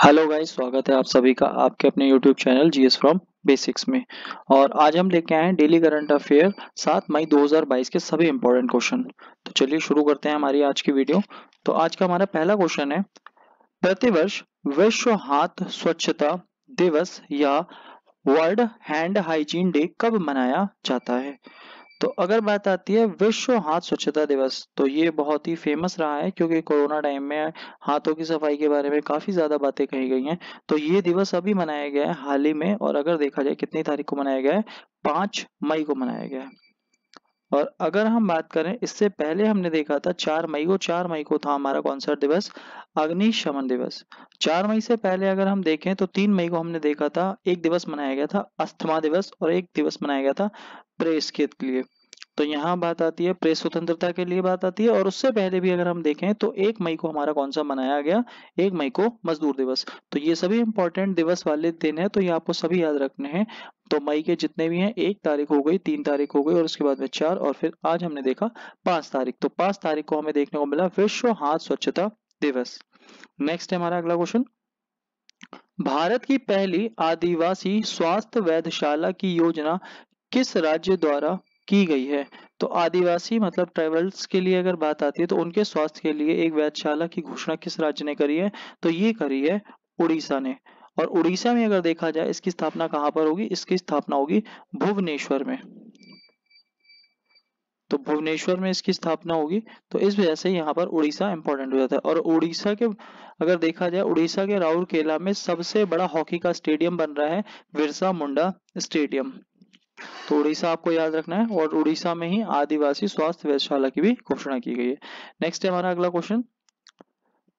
hello guys स्वागत है आप सभी का आपके अपने YouTube channel GS from basics में और आज हम लेके आए हैं डेली करंट अफेयर 7 मई 2022 के सभी इंपॉर्टेंट क्वेश्चन तो चलिए शुरू करते हैं हमारी आज की वीडियो तो आज का हमारा पहला क्वेश्चन है प्रतिवर्ष विश्व हाथ स्वच्छता दिवस या वर्ल्ड हैंड हाइजीन डे कब मनाया जाता है तो अगर बात आती है विश्व हाथ स्वच्छता दिवस तो ये बहुत ही फेमस रहा है क्योंकि कोरोना टाइम में हाथों की सफाई के बारे में काफी ज्यादा बातें कही गई हैं तो ये दिवस अभी मनाया गया है हाल ही में और अगर देखा जाए कितनी तारीख को मनाया गया है पांच मई को मनाया गया है और अगर हम बात करें इससे पहले हमने देखा था चार मई को चार मई को था हमारा कौन सा दिवस अग्निशमन दिवस चार मई से पहले अगर हम देखें तो तीन मई को हमने देखा था एक दिवस मनाया गया था अस्थमा दिवस और एक दिवस मनाया गया था प्रेस के लिए तो यहाँ बात आती है प्रेस स्वतंत्रता के लिए बात आती है और उससे पहले भी अगर हम देखें तो एक मई को हमारा कौन सा मनाया गया एक मई को मजदूर दिवस तो ये सभी इंपॉर्टेंट दिवस वाले दिन है तो ये आपको सभी याद रखने हैं तो मई के जितने भी हैं एक तारीख हो गई तीन तारीख हो गई और उसके बाद में चार और फिर आज हमने देखा पांच तारीख तो पांच तारीख को हमें देखने को मिला विश्व हाथ स्वच्छता दिवस नेक्स्ट है हमारा अगला क्वेश्चन भारत की पहली आदिवासी स्वास्थ्य वैधशाला की योजना किस राज्य द्वारा की गई है तो आदिवासी मतलब ट्राइबल्स के लिए अगर बात आती है तो उनके स्वास्थ्य के लिए एक वैधशाला की घोषणा किस राज्य ने करी है तो ये करी है उड़ीसा ने और उड़ीसा में अगर देखा जाए इसकी स्थापना कहां पर होगी इसकी स्थापना होगी भुवनेश्वर में तो भुवनेश्वर में इसकी स्थापना होगी तो इस वजह से यहाँ पर उड़ीसा इंपॉर्टेंट हो जाता है और उड़ीसा के अगर देखा जाए उड़ीसा के राउरकेला में सबसे बड़ा हॉकी का स्टेडियम बन रहा है बिरसा मुंडा स्टेडियम तो उड़ीसा आपको याद रखना है और उड़ीसा में ही आदिवासी स्वास्थ्य वेधशाला की भी घोषणा की गई है नेक्स्ट है हमारा अगला क्वेश्चन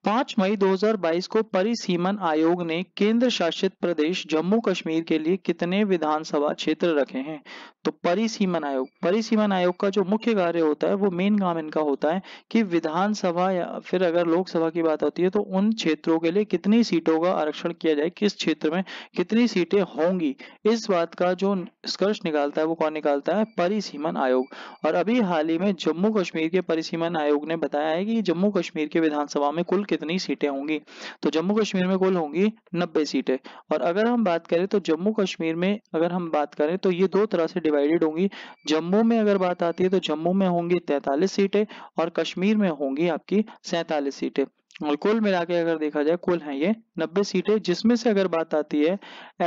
पांच मई 2022 को परिसीमन आयोग ने केंद्र शासित प्रदेश जम्मू कश्मीर के लिए कितने विधानसभा क्षेत्र रखे हैं तो परिसीमन आयोग परिसीमन आयोग का जो मुख्य कार्य होता है वो मेन काम इनका होता है कि विधानसभा या फिर अगर लोकसभा की बात होती है तो उन क्षेत्रों के लिए कितनी सीटों का आरक्षण किया जाए किस क्षेत्र में कितनी सीटें होंगी इस बात का जो निष्कर्ष निकालता है वो कौन निकालता है परिसीमन आयोग और अभी हाल ही में जम्मू कश्मीर के परिसीमन आयोग ने बताया है कि जम्मू कश्मीर के विधानसभा में कुल कितनी सीटें होंगी तो जम्मू कश्मीर में कुल होंगी नब्बे सीटें और अगर हम बात करें तो जम्मू कश्मीर में अगर हम बात करें तो ये दो तरह से डिवाइडेड होंगी जम्मू में अगर बात आती है तो जम्मू में होंगी तैतालीस सीटें और कश्मीर में होंगी आपकी सैतालीस सीटें और कुल मिला के अगर देखा जाए कुल है ये नब्बे सीटें जिसमें से अगर बात आती है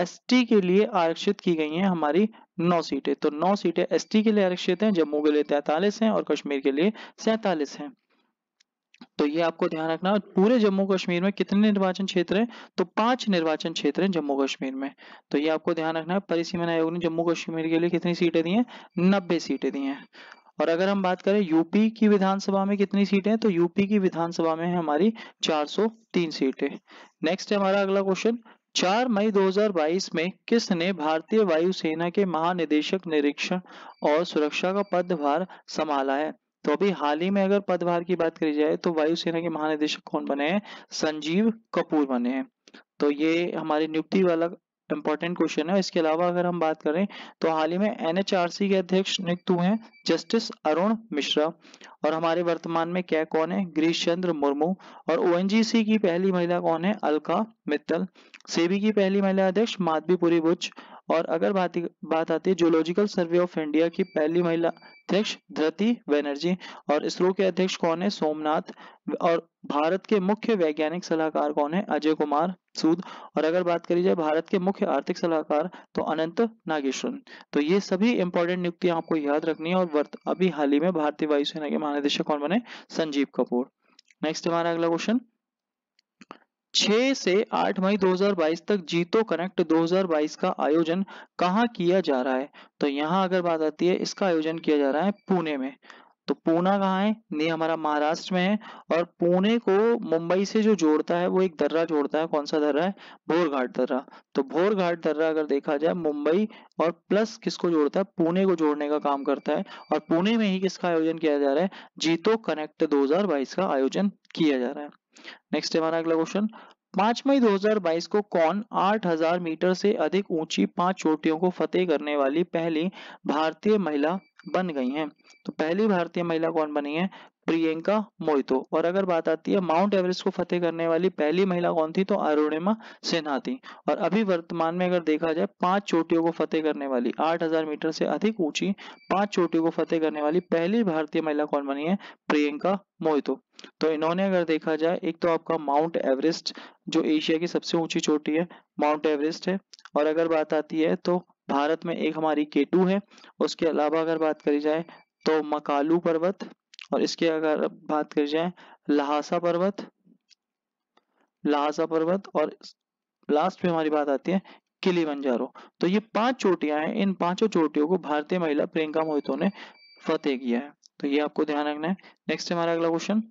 एसटी के लिए आरक्षित की गई हैं हमारी नौ सीटें तो नौ सीटें एसटी के लिए आरक्षित हैं जम्मू के लिए तैतालीस हैं और कश्मीर के लिए सैतालीस हैं तो ये आपको ध्यान रखना पूरे जम्मू कश्मीर में कितने निर्वाचन क्षेत्र हैं तो पांच निर्वाचन क्षेत्र हैं जम्मू कश्मीर में तो ये आपको ध्यान रखना है परिसीमन आयोग ने जम्मू कश्मीर के लिए कितनी सीटें दी हैं नब्बे सीटें दी हैं और अगर हम बात करें यूपी की विधानसभा में कितनी सीटें हैं तो यूपी की विधानसभा में है हमारी चार सीटें नेक्स्ट है हमारा अगला क्वेश्चन चार मई दो में किसने भारतीय वायुसेना के महानिदेशक निरीक्षण और सुरक्षा का पदभार संभाला है तो अभी हाल ही में अगर पदभार की बात करी जाए तो वायुसेना के महानिदेशक कौन बने हैं संजीव कपूर बने हैं तो ये हमारी नियुक्ति वाला इंपॉर्टेंट क्वेश्चन है इसके अलावा अगर हम बात करें तो हाल ही में एनएचआरसी के अध्यक्ष नियुक्त हुए हैं जस्टिस अरुण मिश्रा और हमारे वर्तमान में क्या कौन है गिरीश चंद्र मुर्मू और ओएनजीसी की पहली महिला कौन है अलका मित्तल सेबी की पहली महिला अध्यक्ष माधवीपुरी बुच और अगर बात बात आती है जियोलॉजिकल सर्वे ऑफ इंडिया की पहली महिला अध्यक्ष धृति बैनर्जी और इसरो के अध्यक्ष कौन है सोमनाथ और भारत के मुख्य वैज्ञानिक सलाहकार कौन है अजय कुमार सूद और अगर बात करी जाए भारत के मुख्य आर्थिक सलाहकार तो अनंत नागेश्वर तो ये सभी इंपॉर्टेंट नियुक्तियां आपको याद रखनी है और वर्त अभी हाल ही में भारतीय वायुसेना के महानिदेशक कौन बने संजीव कपूर नेक्स्ट हमारा अगला क्वेश्चन 6 से 8 मई 2022 तक जीतो कनेक्ट 2022 का आयोजन कहाँ किया जा रहा है तो यहाँ अगर बात आती है इसका आयोजन किया जा रहा है पुणे में तो पूना कहाँ है नहीं हमारा महाराष्ट्र में है और पुणे को मुंबई से जो जोड़ता है वो एक दर्रा जोड़ता है कौन सा दर्रा है भोरघाट दर्रा तो भोरघाट दर्रा अगर देखा जाए मुंबई और प्लस किसको जोड़ता है पुणे को जोड़ने का काम करता है और पुणे में ही किसका आयोजन किया जा रहा है जीतो कनेक्ट 2022 का आयोजन किया जा रहा है नेक्स्ट है हमारा अगला क्वेश्चन पांच मई 2022 को कौन 8000 मीटर से अधिक ऊंची पांच चोटियों को फतेह करने वाली पहली भारतीय महिला बन गई हैं तो पहली भारतीय महिला कौन बनी है प्रियंका मोहितो और अगर बात आती है माउंट एवरेस्ट को फतेह करने वाली पहली महिला कौन थी तो अरुणिमा सिन्हा थी और अभी वर्तमान में अगर देखा जाए पांच चोटियों को फतेह करने वाली 8000 मीटर से अधिक ऊंची पांच चोटियों को फतेह करने वाली पहली भारतीय महिला कौन बनी है प्रियंका मोहितो तो इन्होंने अगर देखा जाए एक तो आपका माउंट एवरेस्ट जो एशिया की सबसे ऊंची चोटी है माउंट एवरेस्ट है और अगर बात आती है तो भारत में एक हमारी केटू है उसके अलावा अगर बात करी जाए तो मकालू पर्वत और इसकी अगर बात कर जाए लहासा पर्वत लहासा पर्वत और लास्ट में हमारी बात आती है किली बंजारो तो ये पांच चोटियां हैं इन पांचों चोटियों को भारतीय महिला प्रियंका मोहितो ने फतेह किया है तो ये आपको ध्यान रखना है नेक्स्ट हमारा अगला क्वेश्चन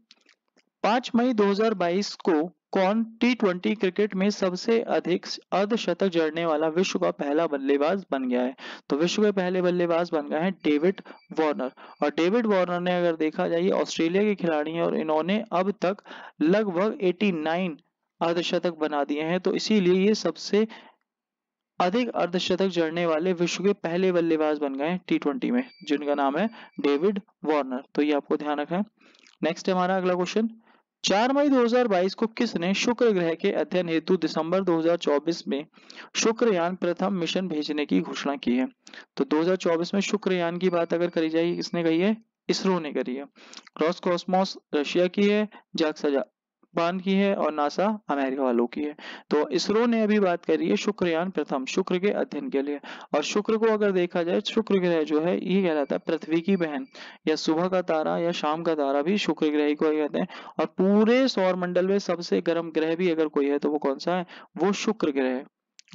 5 मई 2022 को कौन टी ट्वेंटी क्रिकेट में सबसे अधिक अर्धशतक जड़ने वाला विश्व का पहला बल्लेबाज बन गया है तो विश्व के पहले बल्लेबाज बन गए हैं डेविड वार्नर और डेविड वार्नर ने अगर देखा जाए ऑस्ट्रेलिया के खिलाड़ी हैं और इन्होंने अब तक लगभग 89 अर्धशतक बना दिए हैं तो इसीलिए ये सबसे अधिक अर्धशतक जड़ने वाले विश्व के पहले बल्लेबाज बन गए टी ट्वेंटी में जिनका नाम है डेविड वार्नर तो ये आपको ध्यान रखना है नेक्स्ट हमारा अगला क्वेश्चन 4 मई 2022 को किसने शुक्र ग्रह के अध्ययन हेतु दिसंबर 2024 में शुक्रयान प्रथम मिशन भेजने की घोषणा की है तो 2024 में शुक्रयान की बात अगर करी जाए किसने कही है इसरो ने करी है क्रॉस कॉस्मोस रशिया की है जाक्सा जापान की है और नासा अमेरिका वालों की है तो इसरो ने अभी बात करी है शुक्रयान प्रथम शुक्र के अध्ययन के लिए और शुक्र को अगर देखा जाए शुक्र ग्रह जो है ये कहलाता है पृथ्वी की बहन या सुबह का तारा या शाम का तारा भी शुक्र ग्रह को कहते हैं और पूरे सौर मंडल में सबसे गर्म ग्रह भी अगर कोई है तो वो कौन सा है वो शुक्र ग्रह है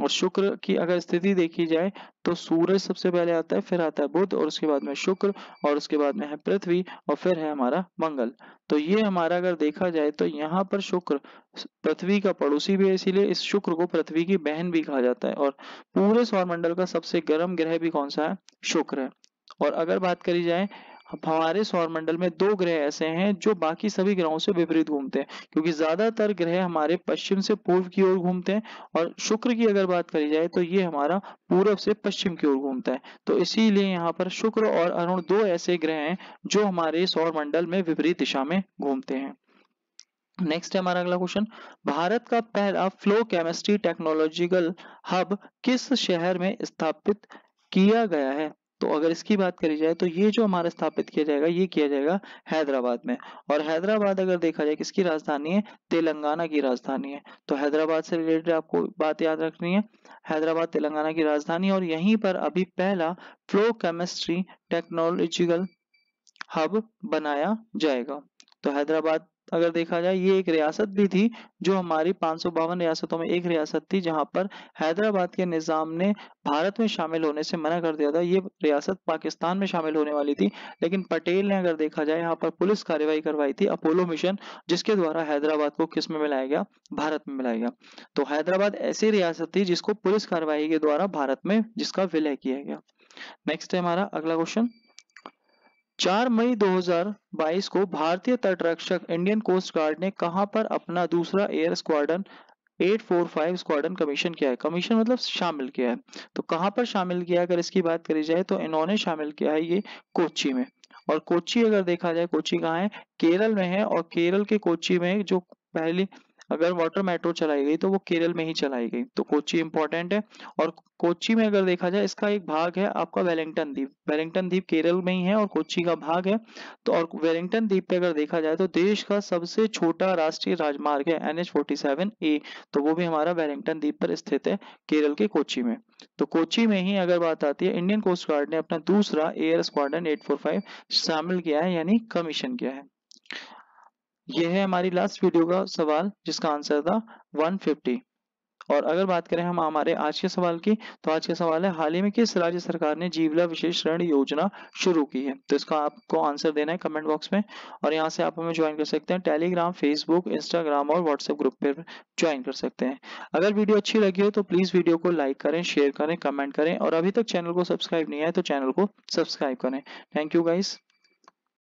और शुक्र की अगर स्थिति देखी जाए तो सूरज सबसे पहले आता है फिर आता है बुध और उसके बाद में शुक्र और उसके बाद में है पृथ्वी और फिर है हमारा मंगल तो ये हमारा अगर देखा जाए तो यहाँ पर शुक्र पृथ्वी का पड़ोसी भी है इसीलिए इस शुक्र को पृथ्वी की बहन भी कहा जाता है और पूरे सौरमंडल का सबसे गर्म ग्रह भी कौन सा है शुक्र है और अगर बात करी जाए हमारे सौरमंडल में दो ग्रह ऐसे हैं जो बाकी सभी ग्रहों से विपरीत घूमते हैं क्योंकि ज्यादातर ग्रह हमारे पश्चिम से पूर्व की ओर घूमते हैं और शुक्र की अगर बात करी जाए तो ये हमारा पूर्व से पश्चिम की ओर घूमता है तो इसीलिए यहाँ पर शुक्र और अरुण दो ऐसे ग्रह हैं जो हमारे सौर में विपरीत दिशा में घूमते हैं नेक्स्ट है हमारा अगला क्वेश्चन भारत का पहला फ्लो केमिस्ट्री टेक्नोलॉजिकल हब किस शहर में स्थापित किया गया है तो अगर इसकी बात करी जाए तो ये जो हमारा स्थापित किया जाएगा ये किया जाएगा हैदराबाद में और हैदराबाद अगर देखा जाए किसकी राजधानी है तेलंगाना की राजधानी है तो हैदराबाद से रिलेटेड आपको बात याद रखनी है हैदराबाद तेलंगाना की राजधानी और यहीं पर अभी पहला फ्लो केमिस्ट्री टेक्नोलॉजिकल हब बनाया जाएगा तो हैदराबाद अगर देखा जाए ये एक रियासत भी थी जो हमारी बावन रियासतों में एक रियासत थी जहां पर हैदराबाद के निज़ाम ने भारत में शामिल होने से मना कर दिया था ये रियासत पाकिस्तान में शामिल होने वाली थी लेकिन पटेल ने अगर देखा जाए यहाँ पर पुलिस कार्यवाही करवाई थी अपोलो मिशन जिसके द्वारा हैदराबाद को किस में मिलाया गया भारत में मिलाया गया तो हैदराबाद ऐसी रियासत थी जिसको पुलिस कार्यवाही के द्वारा भारत में जिसका विलय किया गया नेक्स्ट है हमारा अगला क्वेश्चन 4 मई 2022 को भारतीय तटरक्षक इंडियन कोस्ट गार्ड ने कहां पर अपना दूसरा एयर स्क्वाडन 845 स्क्वाडन कमीशन किया है कमीशन मतलब शामिल किया है तो कहां पर शामिल किया अगर इसकी बात करी जाए तो इन्होंने शामिल किया है ये कोची में और कोची अगर देखा जाए कोची कहाँ है केरल में है और केरल के कोची में जो पहली अगर वाटर मेट्रो चलाई गई तो वो केरल में ही चलाई गई तो कोची इंपॉर्टेंट है और कोची में अगर देखा जाए इसका एक भाग है आपका वेलिंगटन द्वीप वेलिंगटन द्वीप केरल में ही है और कोची का भाग है तो और वेलिंगटन द्वीप पे अगर देखा जाए तो देश का सबसे छोटा राष्ट्रीय राजमार्ग है एन एच ए तो वो भी हमारा वेलिंगटन द्वीप पर स्थित है केरल के कोची में तो कोची में ही अगर बात आती है इंडियन कोस्ट गार्ड ने अपना दूसरा एयर स्क्वाडन एट शामिल किया है यानी कमीशन किया है ये है हमारी लास्ट वीडियो का सवाल जिसका आंसर था 150 और अगर बात करें हम हमारे आज के सवाल की तो आज का सवाल है हाल ही में किस राज्य सरकार ने जीवला विशेष ऋण योजना शुरू की है तो इसका आपको आंसर देना है कमेंट बॉक्स में और यहाँ से आप हमें ज्वाइन कर सकते हैं टेलीग्राम फेसबुक इंस्टाग्राम और व्हाट्सएप ग्रुप पर ज्वाइन कर सकते हैं अगर वीडियो अच्छी लगी हो तो प्लीज वीडियो को लाइक करें शेयर करें कमेंट करें और अभी तक चैनल को सब्सक्राइब नहीं है तो चैनल को सब्सक्राइब करें थैंक यू गाइस